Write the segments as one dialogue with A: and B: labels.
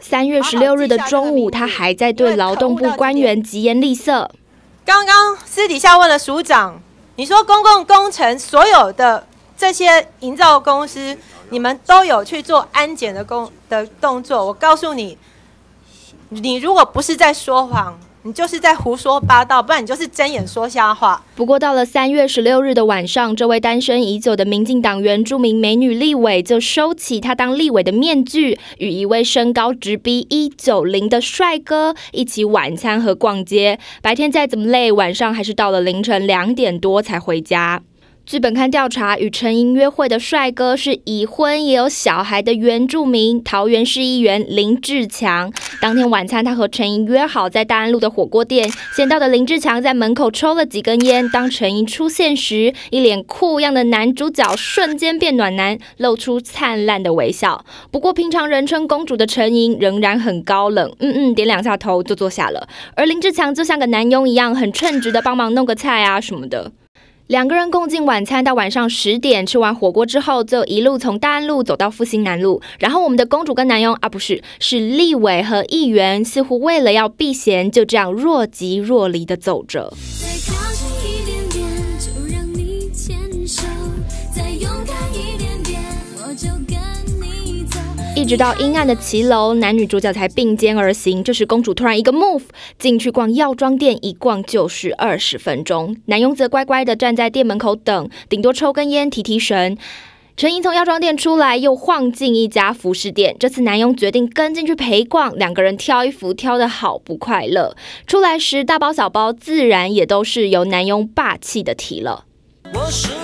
A: 三月十六日的中午，他还在对劳动部官员疾言厉色。刚刚私底下问了署长，你说公共工程所有的这些营造公司，你们都有去做安检的工的动作？我告诉你，你如果不是在说谎。你就是在胡说八道，不然你就是睁眼说瞎话。不过到了三月十六日的晚上，这位单身已久的民进党原住民美女立委就收起她当立委的面具，与一位身高直逼一九零的帅哥一起晚餐和逛街。白天再怎么累，晚上还是到了凌晨两点多才回家。据本刊调查，与陈莹约会的帅哥是已婚也有小孩的原住民桃园市议员林志强。当天晚餐，他和陈莹约好在大安路的火锅店。先到的林志强在门口抽了几根烟。当陈莹出现时，一脸酷样的男主角瞬间变暖男，露出灿烂的微笑。不过，平常人称公主的陈莹仍然很高冷，嗯嗯，点两下头就坐下了。而林志强就像个男佣一样，很称职的帮忙弄个菜啊什么的。两个人共进晚餐，到晚上十点吃完火锅之后，就一路从大安路走到复兴南路。然后，我们的公主跟男佣啊，不是，是立委和议员，似乎为了要避嫌，就这样若即若离的走着。再再靠近一一点点，点点，就就。让你牵手；勇敢我一直到阴暗的骑楼，男女主角才并肩而行。这时，公主突然一个 move，进去逛药妆店，一逛就是二十分钟。男佣则乖乖的站在店门口等，顶多抽根烟提提神。陈莹从药妆店出来，又晃进一家服饰店。这次男佣决定跟进去陪逛，两个人挑衣服挑得好不快乐。出来时大包小包，自然也都是由男佣霸气的提了。我是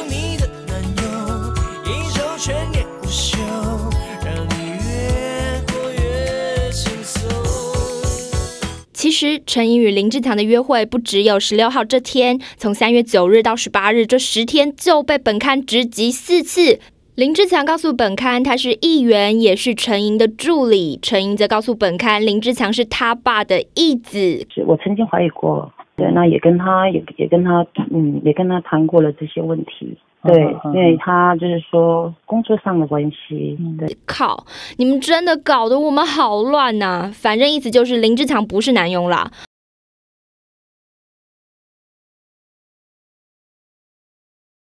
A: 陈莹与林志强的约会不只有十六号这天，从三月九日到十八日这十天就被本刊直击四次。林志强告诉本刊，他是议员，也是陈莹的助理。陈莹则告诉本刊，林志强是他爸的义子。我曾经怀疑过。对，那也跟他也也跟他，嗯，也跟他谈过了这些问题。对，因为他就是说工作上的关系。对，靠，你们真的搞得我们好乱呐！反正意思就是林志强不是男佣了。